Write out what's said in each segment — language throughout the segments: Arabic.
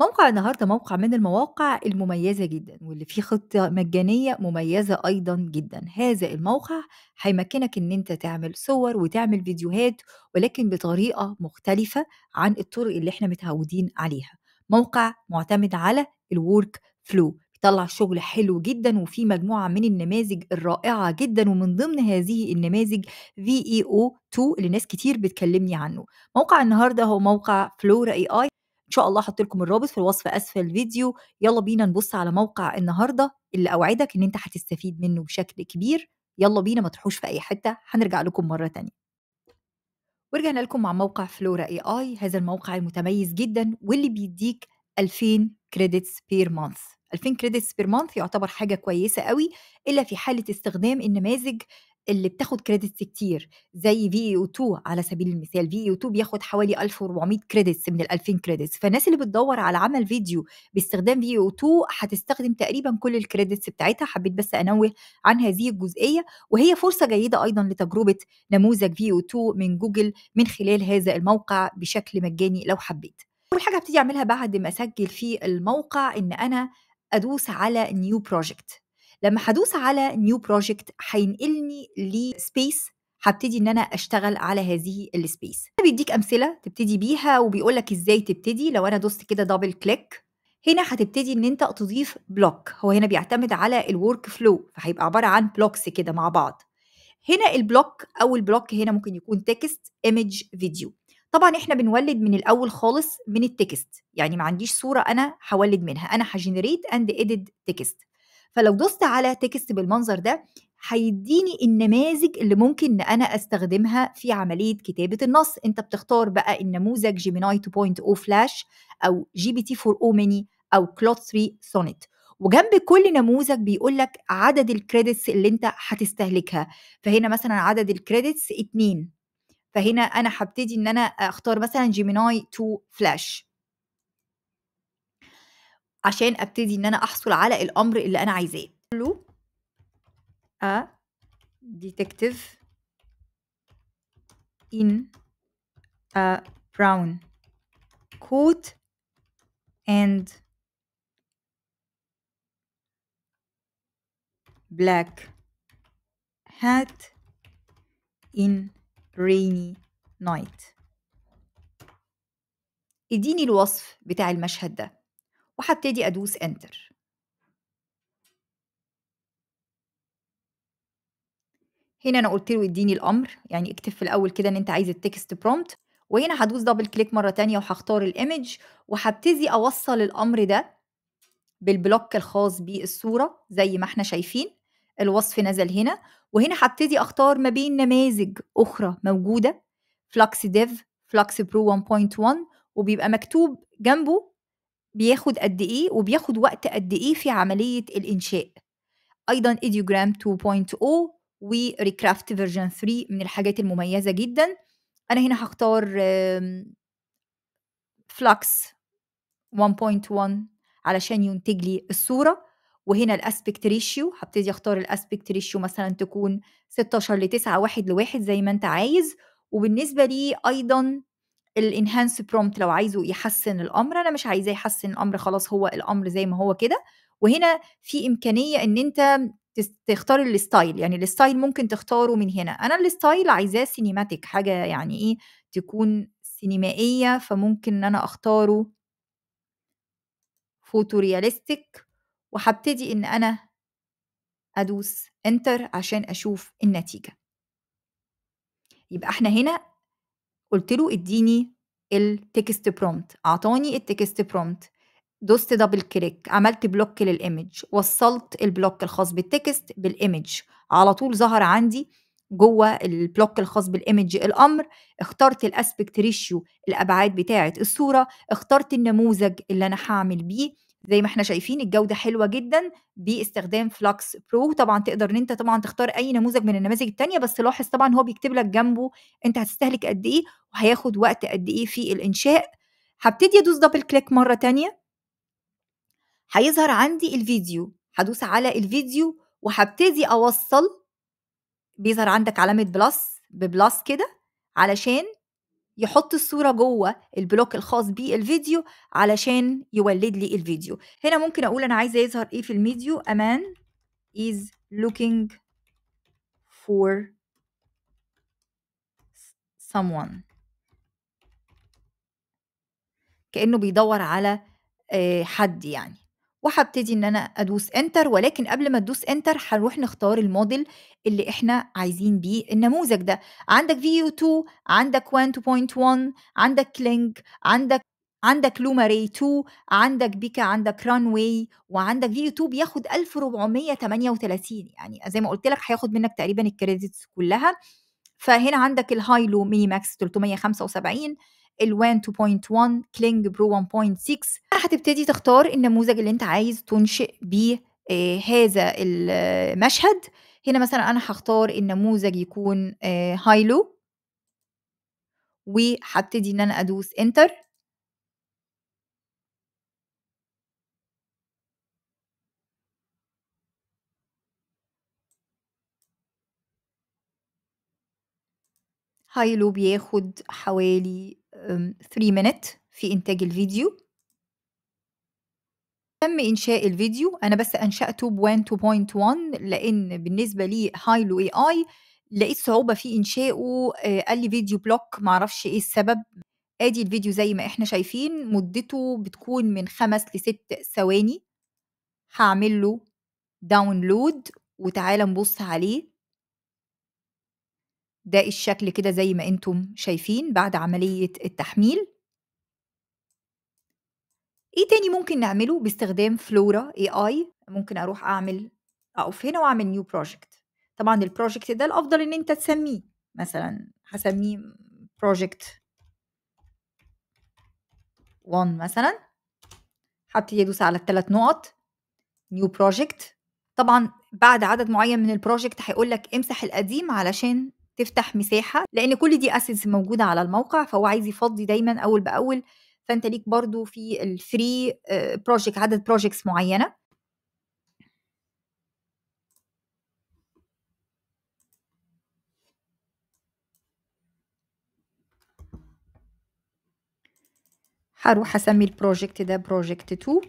موقع النهارده موقع من المواقع المميزة جدًا، واللي فيه خطة مجانية مميزة أيضًا جدًا، هذا الموقع هيمكنك إن أنت تعمل صور وتعمل فيديوهات، ولكن بطريقة مختلفة عن الطرق اللي إحنا متعودين عليها، موقع معتمد على الورك فلو بيطلّع شغل حلو جدًا وفيه مجموعة من النماذج الرائعة جدًا، ومن ضمن هذه النماذج VEO2 اللي ناس كتير بتكلمني عنه، موقع النهارده هو موقع فلورا اي اي ان شاء الله حط لكم الرابط في الوصف اسفل الفيديو يلا بينا نبص على موقع النهارده اللي اوعدك ان انت هتستفيد منه بشكل كبير يلا بينا ما تروحوش في اي حته هنرجع لكم مره تانية ورجعنا لكم مع موقع فلورا اي اي هذا الموقع المتميز جدا واللي بيديك 2000 كريدتس بير مانث 2000 كريدتس بير مانث يعتبر حاجه كويسه قوي الا في حاله استخدام النماذج اللي بتاخد كريدتس كتير زي في اي او 2 على سبيل المثال في اي او 2 بياخد حوالي 1400 كريدتس من ال 2000 كريدتس فالناس اللي بتدور على عمل فيديو باستخدام في اي او 2 هتستخدم تقريبا كل الكريدتس بتاعتها حبيت بس انوه عن هذه الجزئيه وهي فرصه جيده ايضا لتجربه نموذج في او 2 من جوجل من خلال هذا الموقع بشكل مجاني لو حبيت اول حاجه هبتدي اعملها بعد ما اسجل في الموقع ان انا ادوس على نيو بروجكت لما هدوس على نيو بروجكت هينقلني لسبيس هبتدي ان انا اشتغل على هذه السبيس بيديك امثله تبتدي بيها وبيقول لك ازاي تبتدي لو انا دوست كده دبل كليك هنا هتبتدي ان انت تضيف بلوك هو هنا بيعتمد على الورك فلو فهيبقى عباره عن بلوكس كده مع بعض هنا البلوك اول بلوك هنا ممكن يكون تكست ايمج فيديو طبعا احنا بنولد من الاول خالص من التكست يعني ما عنديش صوره انا هولد منها انا هجنريت اند اديت تكست فلو دوست على تكست بالمنظر ده هيديني النماذج اللي ممكن ان انا استخدمها في عمليه كتابه النص انت بتختار بقى النموذج جيميناي 2.0 فلاش او جي بي تي 4 او ميني او كلوت 3 سونيت وجنب كل نموذج بيقول لك عدد الكريدتس اللي انت هتستهلكها فهنا مثلا عدد الكريدتس 2 فهنا انا هبتدي ان انا اختار مثلا جيميناي 2 فلاش عشان ابتدي ان انا احصل على الامر اللي انا عايزاه له a detective in a brown coat and black hat in rainy night اديني الوصف بتاع المشهد ده وهبتدي ادوس انتر هنا انا قلت له اديني الامر يعني اكتب في الاول كده ان انت عايز التكست برومبت وهنا هدوس دبل كليك مره تانية وهختار الايمج وهبتدي اوصل الامر ده بالبلوك الخاص بالصوره زي ما احنا شايفين الوصف نزل هنا وهنا هبتدي اختار ما بين نماذج اخرى موجوده فلكس ديف فلكس برو 1.1 وبيبقى مكتوب جنبه بياخد قد ايه وبياخد وقت قد ايه في عمليه الانشاء ايضا ايديوجرام 2.0 وريكرافت فيرجن 3 من الحاجات المميزه جدا انا هنا هختار فلكس 1.1 علشان ينتج لي الصوره وهنا الاسبكت ريشيو هبتدي اختار الاسبكت ريشيو مثلا تكون 16 ل 9 1 ل 1 زي ما انت عايز وبالنسبه لي ايضا الانهانس برومت لو عايزه يحسن الامر انا مش عايزاه يحسن الامر خلاص هو الامر زي ما هو كده وهنا في امكانيه ان انت تختار الستايل يعني الستايل ممكن تختاره من هنا انا الستايل عايزاه سينيماتيك حاجه يعني ايه تكون سينمائيه فممكن ان انا اختاره فوتورياليستيك وهبتدي ان انا ادوس انتر عشان اشوف النتيجه يبقى احنا هنا قلت له اديني التكست برومت اعطاني التكست برومت دوست دبل كليك عملت بلوك للايمج وصلت البلوك الخاص بالتكست بالايمج على طول ظهر عندي جوه البلوك الخاص بالايمج الامر اخترت الاسبكت ريشيو الابعاد بتاعه الصوره اخترت النموذج اللي انا هعمل بيه زي ما احنا شايفين الجوده حلوه جدا باستخدام فلوكس برو طبعا تقدر ان انت طبعا تختار اي نموذج من النماذج الثانيه بس لاحظ طبعا هو بيكتب لك جنبه انت هتستهلك قد ايه وهياخد وقت قد ايه في الانشاء هبتدي ادوس دبل كليك مره ثانيه هيظهر عندي الفيديو هدوس على الفيديو وهبتدي اوصل بيظهر عندك علامه بلس ببلس كده علشان يحط الصورة جوه البلوك الخاص بالفيديو علشان يولد لي الفيديو هنا ممكن أقول أنا عايزة يظهر إيه في الفيديو أمان is looking for someone كأنه بيدور على آه، حد يعني وهبتدي ان انا ادوس انتر ولكن قبل ما تدوس انتر هنروح نختار الموديل اللي احنا عايزين بيه النموذج ده عندك فيو 2 عندك 1.1 عندك كلينج عندك عندك لوما ري 2 عندك بيكا عندك ران واي وعندك فيو 2 بياخد 1438 يعني زي ما قلت لك هياخد منك تقريبا الكريدتس كلها فهنا عندك الهاي لو ميني ماكس 375 ال 2.1 كلينج برو 1.6 هتبتدي تختار النموذج اللي انت عايز تنشئ بيه آه، هذا المشهد هنا مثلا انا هختار النموذج يكون هايلو آه، وهبتدي ان انا ادوس انتر هايلو بياخد حوالي 3 آمم، minute في إنتاج الفيديو تم إنشاء الفيديو أنا بس أنشأته ب 1.1 لأن بالنسبة لي هايلو اي اي لقيت صعوبة في إنشائه آه، قال لي فيديو بلوك معرفش إيه السبب ادي الفيديو زي ما احنا شايفين مدته بتكون من خمس لست ثواني هعمل له داونلود وتعالى نبص عليه ده الشكل كده زي ما انتم شايفين بعد عملية التحميل ايه تاني ممكن نعمله باستخدام فلورا اي اي ممكن اروح اعمل اقف هنا واعمل نيو بروجكت طبعا البروجكت ده الافضل ان انت تسميه مثلا هسميه بروجكت 1 مثلا هبتدي ادوس على الثلاث نقط نيو بروجكت طبعا بعد عدد معين من البروجكت هيقول لك امسح القديم علشان تفتح مساحه لان كل دي اسيتس موجوده على الموقع فهو عايز يفضي دايما اول باول فانت ليك برضو في الفري بروجكت آه، عدد بروجكتس معينه هروح اسمي البروجكت ده بروجكت 2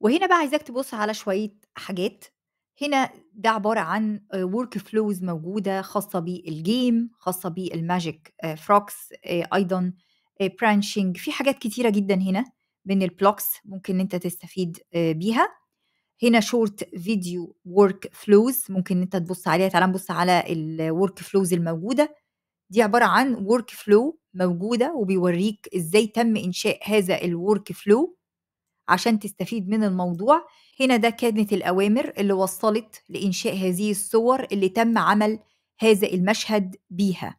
وهنا بقى عايزاك تبص على شوية حاجات هنا ده عبارة عن ورك آه، فلوز موجودة خاصة بالجيم خاصة بالماجيك آه، فروكس آه، أيضا برانشينج في حاجات كتيرة جدا هنا من البلوكس ممكن انت تستفيد بيها هنا شورت فيديو ورك فلوز ممكن انت تبص عليها تعالى نبص على الورك فلوز الموجودة دي عبارة عن ورك فلو موجودة وبيوريك ازاي تم انشاء هذا الورك فلو عشان تستفيد من الموضوع هنا ده كانت الأوامر اللي وصلت لإنشاء هذه الصور اللي تم عمل هذا المشهد بيها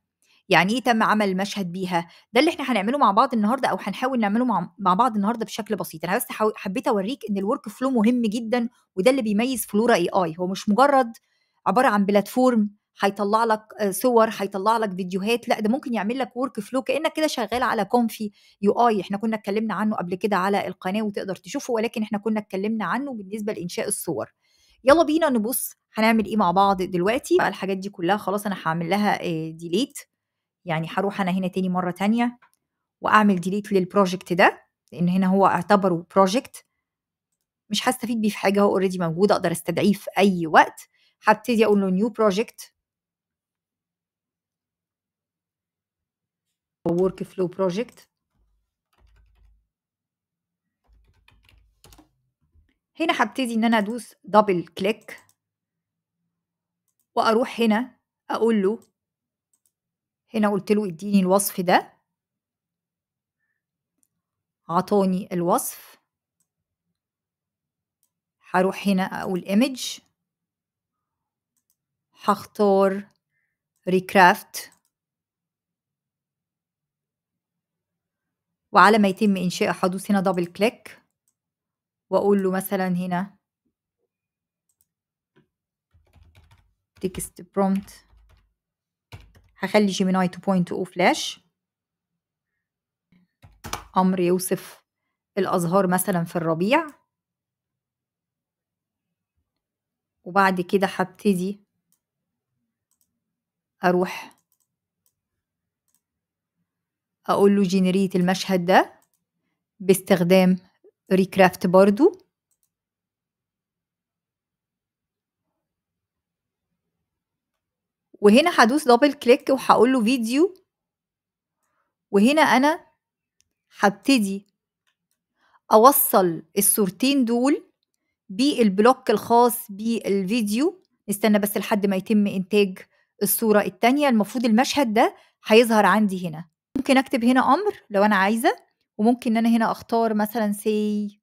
يعني ايه تم عمل المشهد بيها ده اللي احنا هنعمله مع بعض النهارده او هنحاول نعمله مع, بعض النهارده بشكل بسيط انا بس حبيت اوريك ان الورك فلو مهم جدا وده اللي بيميز فلورا اي اي هو مش مجرد عباره عن بلاتفورم هيطلع لك آه، صور هيطلع لك فيديوهات لا ده ممكن يعمل لك ورك فلو كانك كده شغال على كونفي يو اي احنا كنا اتكلمنا عنه قبل كده على القناه وتقدر تشوفه ولكن احنا كنا اتكلمنا عنه بالنسبه لانشاء الصور يلا بينا نبص هنعمل ايه مع بعض دلوقتي بقى الحاجات دي كلها خلاص انا هعمل لها ديليت آه، يعني هروح انا هنا تاني مره تانية واعمل ديليت للبروجكت ده لان هنا هو اعتبره بروجكت مش هستفيد بيه في حاجه هو اوريدي موجود اقدر استدعيه في اي وقت هبتدي اقول له نيو بروجكت وورك فلو بروجكت هنا هبتدي ان انا ادوس دبل كليك واروح هنا اقول له هنا قلت له اديني الوصف ده عطاني الوصف هروح هنا اقول image هختار recraft وعلى ما يتم إنشاء حدوث هنا دبل كليك وأقول له مثلا هنا تكست برومت هخلي جيميناي 2.0 فلاش أمر يوصف الأزهار مثلا في الربيع وبعد كده هبتدي أروح أقول له جينيريت المشهد ده باستخدام ريكرافت برضو وهنا هدوس دبل كليك وهقول له فيديو وهنا أنا هبتدي أوصل الصورتين دول بالبلوك الخاص بالفيديو نستنى بس لحد ما يتم إنتاج الصورة التانية المفروض المشهد ده هيظهر عندي هنا ممكن أكتب هنا أمر لو أنا عايزة وممكن إن أنا هنا أختار مثلا سي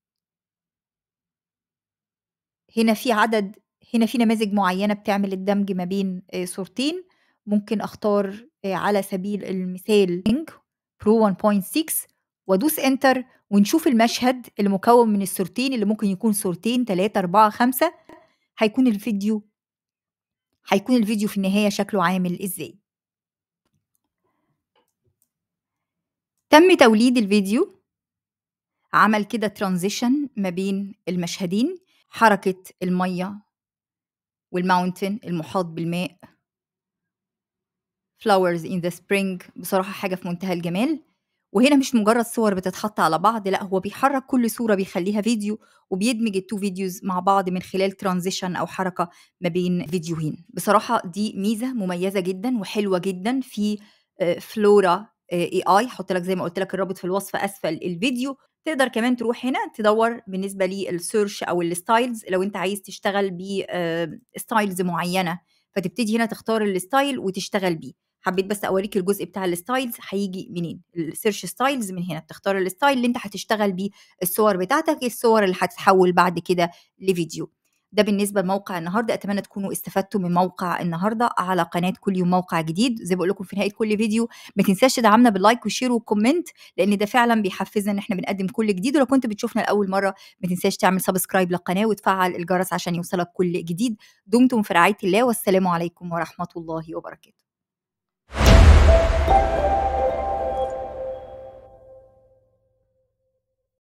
هنا في عدد هنا في نماذج معينة بتعمل الدمج ما بين آه، صورتين ممكن أختار آه، على سبيل المثال برو 1.6 وأدوس إنتر ونشوف المشهد المكون من الصورتين اللي ممكن يكون صورتين 3 4 5 هيكون الفيديو هيكون الفيديو في النهاية شكله عامل إزاي تم توليد الفيديو عمل كده ترانزيشن ما بين المشهدين حركة المية والماونتن المحاط بالماء flowers in the spring بصراحة حاجة في منتهى الجمال وهنا مش مجرد صور بتتحط على بعض لا هو بيحرك كل صورة بيخليها فيديو وبيدمج التو فيديوز مع بعض من خلال ترانزيشن أو حركة ما بين فيديوهين بصراحة دي ميزة مميزة جدا وحلوة جدا في فلورا آه، اي اي حط لك زي ما قلت لك الرابط في الوصف اسفل الفيديو تقدر كمان تروح هنا تدور بالنسبه للسيرش او الستايلز لو انت عايز تشتغل بستايلز آه، معينه فتبتدي هنا تختار الستايل وتشتغل بيه حبيت بس اوريك الجزء بتاع الستايلز هيجي منين السيرش ستايلز من هنا بتختار الستايل اللي انت هتشتغل بيه الصور بتاعتك الصور اللي هتتحول بعد كده لفيديو ده بالنسبة لموقع النهاردة أتمنى تكونوا استفدتوا من موقع النهاردة على قناة كل يوم موقع جديد زي بقول لكم في نهاية كل فيديو ما تنساش تدعمنا باللايك وشير وكومنت لأن ده فعلا بيحفزنا إن إحنا بنقدم كل جديد ولو كنت بتشوفنا لأول مرة ما تنساش تعمل سبسكرايب للقناة وتفعل الجرس عشان يوصلك كل جديد دمتم في رعاية الله والسلام عليكم ورحمة الله وبركاته